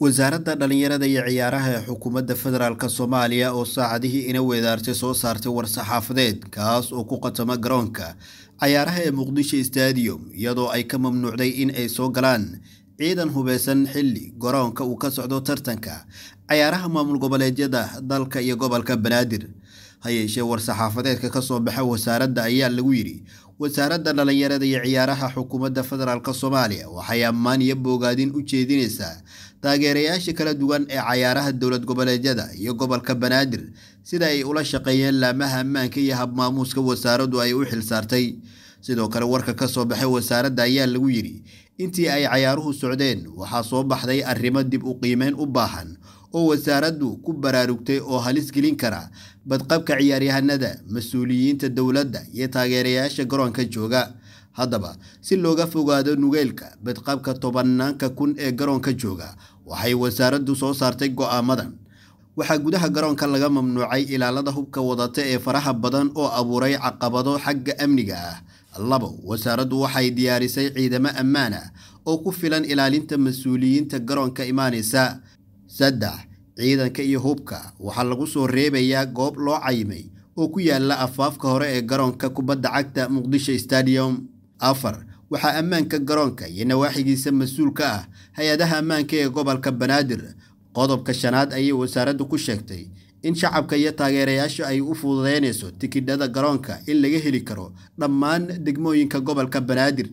wasaaradda dhallinyarada iyo ciyaaraha ee xukuumadda federaalk soomaaliya oo saacadihii ina weedaartay soo saartay war-saxaafadeed kaas oo ku qatama garoonka cayaaraha ee muqdisho stadium iyadoo ay ka mamnuucday in ay soo galaan ciidan hubeysan xilli garoonka uu ka socdo tartanka cayaaraha maamul goboleedyada dalka iyo gobolka banaadir hayeeshee war-saxaafadeedka kasoo baxa wasaaradda ayaa lagu yidhi wasaaradda dhallinyarada iyo ciyaaraha xukuumadda federaalk soomaaliya waxay ammaan iyo boogaadin u jeedinaysaa taageerayaasha kala duwan ee cayaaraha dowlad goboleedyada iyo gobolka banaadir sida ay ula shaqeeyeen laamaha ammaanka iyo habmaamuuska wasaaraddu ay u xil saartay sidoo kale warka ka soo baxay wasaaradda ayaa lagu yidhi intii ay cayaaruhu socdeen waxaa soo baxday arrimo dib u qiimeyn u baahan oo wasaaraddu ku baraarugtay oo halis gelin kara badqabka ciyaaryahanada mas-uuliyiinta dowladda iyo taageerayaasha garoonka jooga haddaba si looga fogaado nugeelka badqabka tobannaanka kun ee garoonka jooga waxay wasaaraddu soo saartay go'aamadan waxaa gudaha garoonka laga mamnuucay ilaalada hubka wadata ee faraha badan oo abuuray caqabado xagga amniga ah labo wasaaraddu waxay diyaarisay ciidamo ammaana ah oo ku filan ilaalinta mas-uuliyiinta garoonka imaanaysa saddex ciidanka iyo hubka waxaa lagu soo reebayaa goob loo cayimay oo ku yaala afaafka hore ee garoonka kubadda cagta muqdisho stadium afar waxaa ammaanka garoonka iyo nawaaxigiisa mas-uul ka ah hay-adaha ammaanka ee gobolka banaadir qodobka shanaad ayay wasaaraddu ku sheegtay in shacabka iyo taageerayaasha ay u fududeynayso tikidhada garoonka in laga heli karo dhammaan degmooyinka gobolka banaadir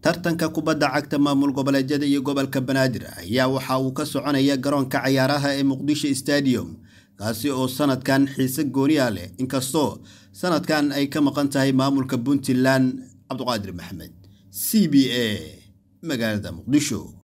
tartanka kubadda cagta maamul goboleedyada iyo gobolka banaadir ayaa waxa uu ka soconaya garoonka cayaaraha ee muqdisho stadium kaasi oo sanadkan xiise gooniya ah leh inkastoo sanadkan ay ka maqan tahay maamulka puntland cabduqaadir maxamed c b a magaalada muqdisho